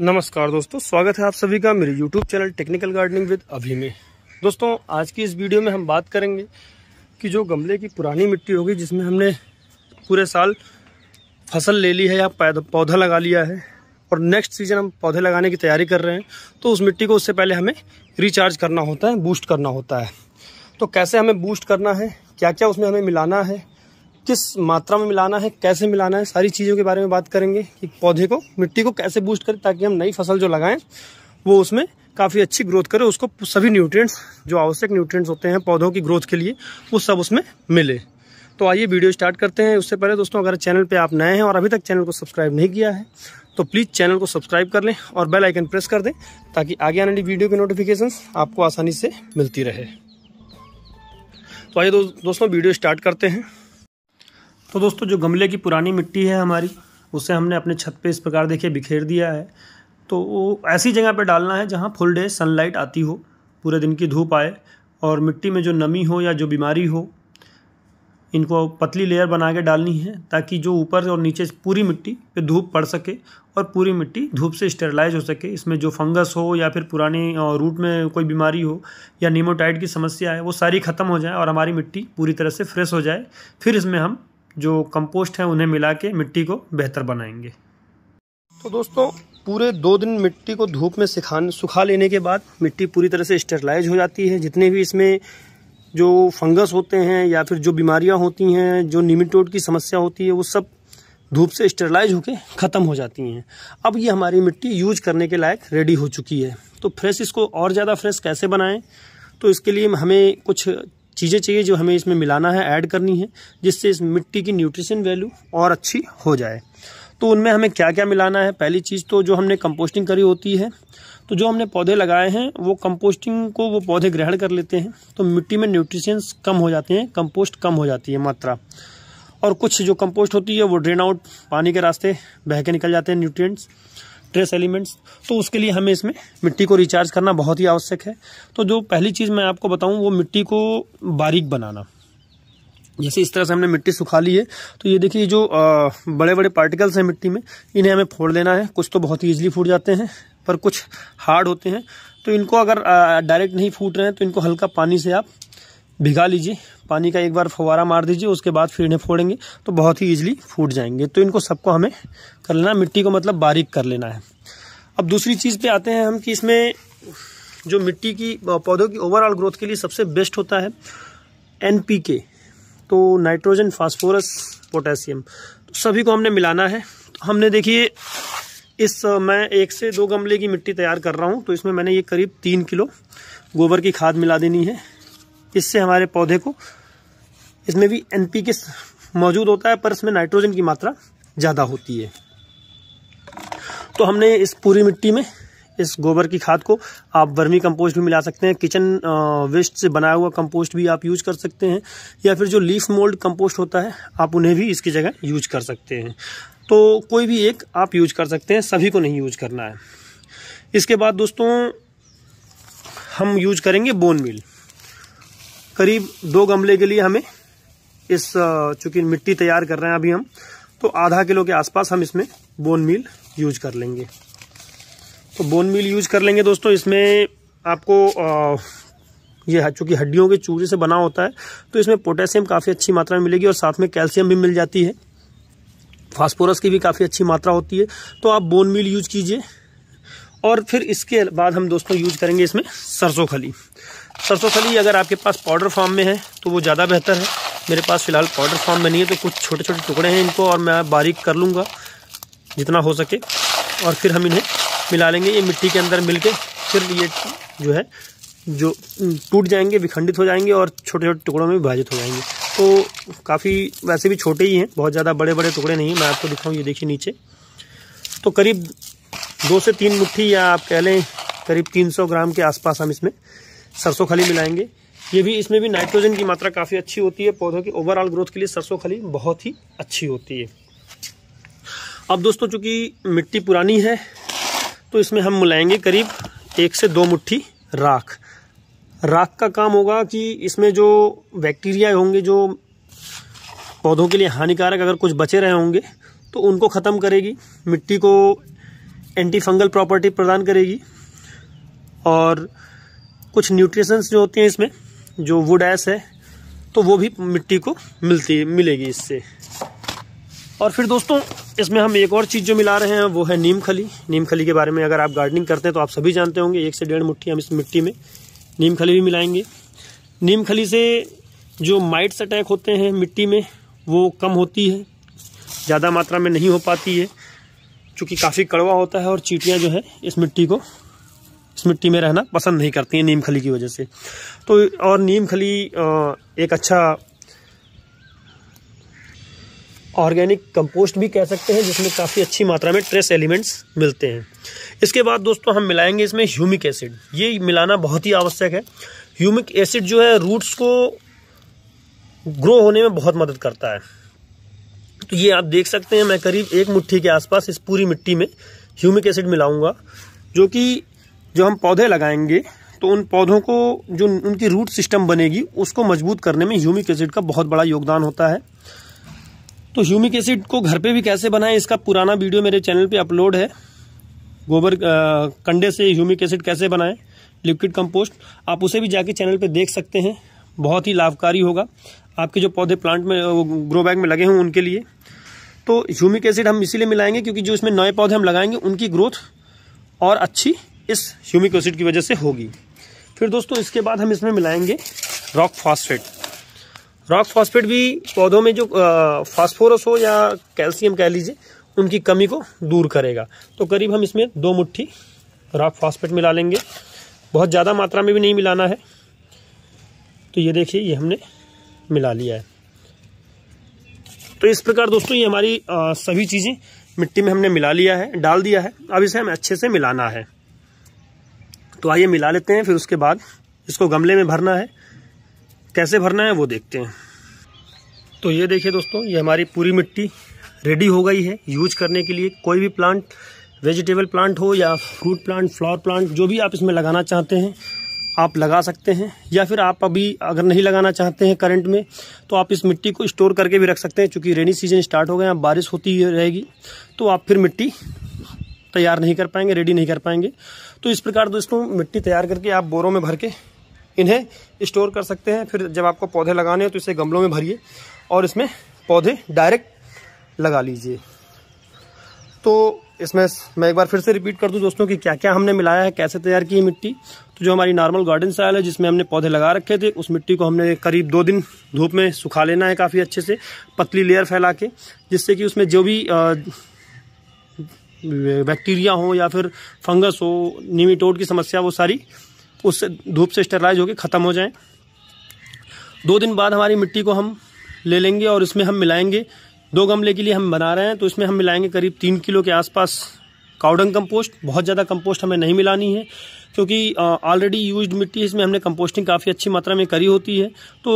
नमस्कार दोस्तों स्वागत है आप सभी का मेरे YouTube channel technical gardening with अभी में दोस्तों आज की इस वीडियो में हम बात करेंगे कि जो गमले की पुरानी मिट्टी होगी जिसमें हमने पूरे साल फसल ले ली है या पौधा लगा लिया है और नेक्स्ट सीजन हम पौधे लगाने की तैयारी कर रहे हैं तो उस मिट्टी को उससे पहले हमें रिचार्ज करना होता है बूस्ट करना होता है तो कैसे हमें बूस्ट करना है क्या क्या उसमें हमें मिलाना है किस मात्रा में मिलाना है कैसे मिलाना है सारी चीज़ों के बारे में बात करेंगे कि पौधे को मिट्टी को कैसे बूस्ट करें ताकि हम नई फसल जो लगाएं वो उसमें काफ़ी अच्छी ग्रोथ करें उसको सभी न्यूट्रिएंट्स जो आवश्यक न्यूट्रिएंट्स होते हैं पौधों की ग्रोथ के लिए वो सब उसमें मिले तो आइए वीडियो स्टार्ट करते हैं उससे पहले दोस्तों अगर चैनल पर आप नए हैं और अभी तक चैनल को सब्सक्राइब नहीं किया है तो प्लीज़ चैनल को सब्सक्राइब कर लें और बेल आइकन प्रेस कर दें ताकि आगे आने वाली वीडियो की नोटिफिकेशन आपको आसानी से मिलती रहे तो आइए दो, दोस्तों वीडियो स्टार्ट करते हैं तो दोस्तों जो गमले की पुरानी मिट्टी है हमारी उसे हमने अपने छत पे इस प्रकार देखिए बिखेर दिया है तो वो ऐसी जगह पे डालना है जहाँ फुल डे सनलाइट आती हो पूरे दिन की धूप आए और मिट्टी में जो नमी हो या जो बीमारी हो इनको पतली लेयर बना के डालनी है ताकि जो ऊपर और नीचे पूरी मिट्टी पे धूप पड़ सके और पूरी मिट्टी धूप से स्टेरलाइज हो सके इसमें जो फंगस हो या फिर पुरानी रूट में कोई बीमारी हो या नीमोटाइड की समस्या है वो सारी ख़त्म हो जाए और हमारी मिट्टी पूरी तरह से फ्रेश हो जाए फिर इसमें हम जो कंपोस्ट है उन्हें मिला के मिट्टी को बेहतर बनाएंगे तो दोस्तों पूरे दो दिन मिट्टी को धूप में सिखाने सुखा लेने के बाद मिट्टी पूरी तरह से स्टरलाइज हो जाती है जितने भी इसमें जो फंगस होते हैं या फिर जो बीमारियां होती हैं जो निमिटोड की समस्या होती है वो सब धूप से स्टरलाइज होकर ख़त्म हो जाती हैं अब ये हमारी मिट्टी यूज करने के लायक रेडी हो चुकी है तो फ्रेश इसको और ज़्यादा फ्रेश कैसे बनाएँ तो इसके लिए हमें कुछ चीज़ें चाहिए जो हमें इसमें मिलाना है ऐड करनी है जिससे इस मिट्टी की न्यूट्रिशन वैल्यू और अच्छी हो जाए तो उनमें हमें क्या क्या मिलाना है पहली चीज़ तो जो हमने कंपोस्टिंग करी होती है तो जो हमने पौधे लगाए हैं वो कंपोस्टिंग को वो पौधे ग्रहण कर लेते हैं तो मिट्टी में न्यूट्रिशंस कम हो जाते हैं कंपोस्ट कम हो जाती है मात्रा और कुछ जो कंपोस्ट होती है वो ड्रेन आउट पानी के रास्ते बह के निकल जाते हैं न्यूट्रिएंट्स ट्रेस एलिमेंट्स तो उसके लिए हमें इसमें मिट्टी को रिचार्ज करना बहुत ही आवश्यक है तो जो पहली चीज़ मैं आपको बताऊँ वो मिट्टी को बारीक बनाना जैसे इस तरह से हमने मिट्टी सुखा ली है तो ये देखिए जो बड़े बड़े पार्टिकल्स हैं मिट्टी में इन्हें हमें फोड़ लेना है कुछ तो बहुत ही ईजिली फूट जाते हैं पर कुछ हार्ड होते हैं तो इनको अगर डायरेक्ट नहीं फूट रहे हैं तो इनको हल्का पानी से आप भिगा लीजिए पानी का एक बार फुवारा मार दीजिए उसके बाद फिर इन्हें फोड़ेंगे तो बहुत ही ईजिली फूट जाएंगे तो इनको सबको हमें कर लेना मिट्टी को मतलब बारीक कर लेना है अब दूसरी चीज़ पे आते हैं हम कि इसमें जो मिट्टी की पौधों की ओवरऑल ग्रोथ के लिए सबसे बेस्ट होता है एन तो नाइट्रोजन फॉस्फोरस पोटेशियम तो सभी को हमने मिलाना है तो हमने देखिए इस मैं एक से दो गमले की मिट्टी तैयार कर रहा हूँ तो इसमें मैंने ये करीब तीन किलो गोबर की खाद मिला देनी है इससे हमारे पौधे को इसमें भी एन पी के मौजूद होता है पर इसमें नाइट्रोजन की मात्रा ज़्यादा होती है तो हमने इस पूरी मिट्टी में इस गोबर की खाद को आप वर्मी कंपोस्ट भी मिला सकते हैं किचन वेस्ट से बनाया हुआ कंपोस्ट भी आप यूज कर सकते हैं या फिर जो लीफ मोल्ड कंपोस्ट होता है आप उन्हें भी इसकी जगह यूज कर सकते हैं तो कोई भी एक आप यूज कर सकते हैं सभी को नहीं यूज करना है इसके बाद दोस्तों हम यूज करेंगे बोन मिल करीब दो गमले के लिए हमें इस चूंकि मिट्टी तैयार कर रहे हैं अभी हम तो आधा किलो के आसपास हम इसमें बोन मील यूज कर लेंगे तो बोन मील यूज कर लेंगे दोस्तों इसमें आपको आ, ये चूँकि हड्डियों के चूरे से बना होता है तो इसमें पोटेशियम काफ़ी अच्छी मात्रा में मिलेगी और साथ में कैल्शियम भी मिल जाती है फास्फोरस की भी काफ़ी अच्छी मात्रा होती है तो आप बोन मील यूज कीजिए और फिर इसके बाद हम दोस्तों यूज करेंगे इसमें सरसों खली सरसों फली अगर आपके पास पाउडर फॉर्म में है तो वो ज़्यादा बेहतर है मेरे पास फ़िलहाल पाउडर फॉर्म में नहीं है तो कुछ छोटे छोटे टुकड़े हैं इनको और मैं बारीक कर लूँगा जितना हो सके और फिर हम इन्हें मिला लेंगे ये मिट्टी के अंदर मिल के फिर ये जो है जो टूट जाएंगे विखंडित हो जाएंगे और छोटे छोटे टुकड़ों में विभाजित हो जाएंगे तो काफ़ी वैसे भी छोटे ही हैं बहुत ज़्यादा बड़े बड़े टुकड़े नहीं मैं आपको दिखाऊँ ये देखिए नीचे तो करीब दो से तीन मुट्ठी या आप कह लें करीब 300 ग्राम के आसपास हम इसमें सरसों खली मिलाएंगे ये भी इसमें भी नाइट्रोजन की मात्रा काफ़ी अच्छी होती है पौधों की ओवरऑल ग्रोथ के लिए सरसों खली बहुत ही अच्छी होती है अब दोस्तों चूंकि मिट्टी पुरानी है तो इसमें हम मिलाएंगे करीब एक से दो मुट्ठी राख राख का काम होगा कि इसमें जो बैक्टीरिया होंगे जो पौधों के लिए हानिकारक अगर कुछ बचे रहे होंगे तो उनको ख़त्म करेगी मिट्टी को एंटीफंगल प्रॉपर्टी प्रदान करेगी और कुछ न्यूट्रिशंस जो होते हैं इसमें जो वुड ऐस है तो वो भी मिट्टी को मिलती मिलेगी इससे और फिर दोस्तों इसमें हम एक और चीज़ जो मिला रहे हैं वो है नीम खली नीम खली के बारे में अगर आप गार्डनिंग करते हैं तो आप सभी जानते होंगे एक से डेढ़ मुट्ठी हम इस मिट्टी में नीम खली भी मिलाएंगे नीम खली से जो माइट्स अटैक होते हैं मिट्टी में वो कम होती है ज़्यादा मात्रा में नहीं हो पाती है चूँकि काफ़ी कड़वा होता है और चीटियाँ जो है इस मिट्टी को इस मिट्टी में रहना पसंद नहीं करती हैं नीम खली की वजह से तो और नीम खली एक अच्छा ऑर्गेनिक कंपोस्ट भी कह सकते हैं जिसमें काफ़ी अच्छी मात्रा में ट्रेस एलिमेंट्स मिलते हैं इसके बाद दोस्तों हम मिलाएंगे इसमें ह्यूमिक एसिड ये मिलाना बहुत ही आवश्यक है ह्यूमिक एसिड जो है रूट्स को ग्रो होने में बहुत मदद करता है तो ये आप देख सकते हैं मैं करीब एक मुट्ठी के आसपास इस पूरी मिट्टी में ह्यूमिक एसिड मिलाऊंगा जो कि जो हम पौधे लगाएंगे तो उन पौधों को जो उनकी रूट सिस्टम बनेगी उसको मजबूत करने में ह्यूमिक एसिड का बहुत बड़ा योगदान होता है तो ह्यूमिक एसिड को घर पे भी कैसे बनाएं इसका पुराना वीडियो मेरे चैनल पे अपलोड है गोबर कंडे से ह्यूमिक एसिड कैसे बनाएं लिक्विड कंपोस्ट आप उसे भी जाके चैनल पे देख सकते हैं बहुत ही लाभकारी होगा आपके जो पौधे प्लांट में ग्रो बैग में लगे हों उनके लिए तो ह्यूमिक एसिड हम इसीलिए मिलाएंगे क्योंकि जो इसमें नए पौधे हम लगाएंगे उनकी ग्रोथ और अच्छी इस ह्यूमिक एसिड की वजह से होगी फिर दोस्तों इसके बाद हम इसमें मिलाएंगे रॉक फॉस्फेट रॉक फॉस्फेट भी पौधों में जो फास्फोरस हो या कैल्शियम कह लीजिए उनकी कमी को दूर करेगा तो करीब हम इसमें दो मुट्ठी रॉक फॉस्फेट मिला लेंगे बहुत ज़्यादा मात्रा में भी नहीं मिलाना है तो ये देखिए ये हमने मिला लिया है तो इस प्रकार दोस्तों ये हमारी आ, सभी चीज़ें मिट्टी में हमने मिला लिया है डाल दिया है अब इसे हमें अच्छे से मिलाना है तो आइए मिला लेते हैं फिर उसके बाद इसको गमले में भरना है कैसे भरना है वो देखते हैं तो ये देखिए दोस्तों ये हमारी पूरी मिट्टी रेडी हो गई है यूज करने के लिए कोई भी प्लांट वेजिटेबल प्लांट हो या फ्रूट प्लांट फ्लावर प्लांट जो भी आप इसमें लगाना चाहते हैं आप लगा सकते हैं या फिर आप अभी अगर नहीं लगाना चाहते हैं करंट में तो आप इस मिट्टी को स्टोर करके भी रख सकते हैं क्योंकि रेनी सीजन स्टार्ट हो गए अब बारिश होती रहेगी तो आप फिर मिट्टी तैयार नहीं कर पाएंगे रेडी नहीं कर पाएंगे तो इस प्रकार दोस्तों मिट्टी तैयार करके आप बोरों में भर के इन्हें स्टोर कर सकते हैं फिर जब आपको पौधे लगाने हैं तो इसे गमलों में भरिए और इसमें पौधे डायरेक्ट लगा लीजिए तो इसमें मैं एक बार फिर से रिपीट कर दूं दोस्तों कि क्या क्या हमने मिलाया है कैसे तैयार की है मिट्टी तो जो हमारी नॉर्मल गार्डन साइल है जिसमें हमने पौधे लगा रखे थे उस मिट्टी को हमने करीब दो दिन धूप में सुखा लेना है काफ़ी अच्छे से पतली लेयर फैला के जिससे कि उसमें जो भी बैक्टीरिया हो या फिर फंगस हो निमिटोड की समस्या वो सारी उससे धूप से स्टेरलाइज होकर ख़त्म हो जाए दो दिन बाद हमारी मिट्टी को हम ले लेंगे और इसमें हम मिलाएंगे दो गमले के लिए हम बना रहे हैं तो इसमें हम मिलाएंगे करीब तीन किलो के आसपास काउडंग कंपोस्ट बहुत ज़्यादा कंपोस्ट हमें नहीं मिलानी है क्योंकि ऑलरेडी यूज्ड मिट्टी इसमें हमने कंपोस्टिंग काफ़ी अच्छी मात्रा में करी होती है तो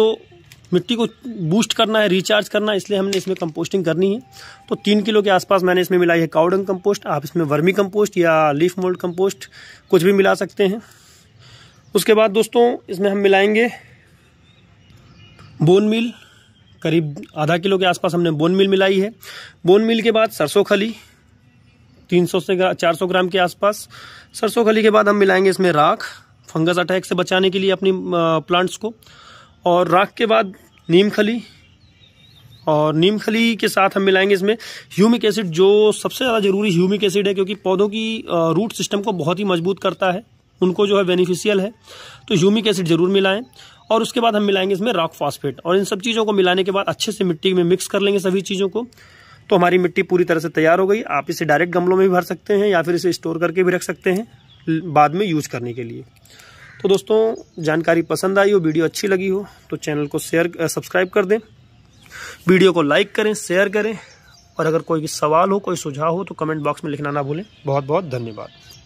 मिट्टी को बूस्ट करना है रिचार्ज करना है इसलिए हमने इसमें कंपोस्टिंग करनी है तो तीन किलो के आसपास मैंने इसमें मिलाई है काउडंग कंपोस्ट आप इसमें वर्मी कंपोस्ट या लीफ मोल्ड कंपोस्ट कुछ भी मिला सकते हैं उसके बाद दोस्तों इसमें हम मिलाएंगे बोन मिल करीब आधा किलो के आसपास हमने बोन मिल मिलाई है बोन मिल के बाद सरसों खली 300 से 400 ग्राम के आसपास सरसों खली के बाद हम मिलाएंगे इसमें राख फंगस अटैक से बचाने के लिए अपनी प्लांट्स को और राख के बाद नीम खली और नीम खली के साथ हम मिलाएंगे इसमें ह्यूमिक एसिड जो सबसे ज़्यादा ज़रूरी ह्यूमिक एसिड है क्योंकि पौधों की रूट सिस्टम को बहुत ही मजबूत करता है उनको जो है बेनिफिशियल है तो ह्यूमिक एसिड ज़रूर मिलाएं और उसके बाद हम मिलाएंगे इसमें रॉक फॉस्फेट और इन सब चीज़ों को मिलाने के बाद अच्छे से मिट्टी में मिक्स कर लेंगे सभी चीज़ों को तो हमारी मिट्टी पूरी तरह से तैयार हो गई आप इसे डायरेक्ट गमलों में भी भर सकते हैं या फिर इसे स्टोर करके भी रख सकते हैं बाद में यूज करने के लिए तो दोस्तों जानकारी पसंद आई हो वीडियो अच्छी लगी हो तो चैनल को शेयर सब्सक्राइब कर दें वीडियो को लाइक करें शेयर करें और अगर कोई भी सवाल हो कोई सुझाव हो तो कमेंट बॉक्स में लिखना ना भूलें बहुत बहुत धन्यवाद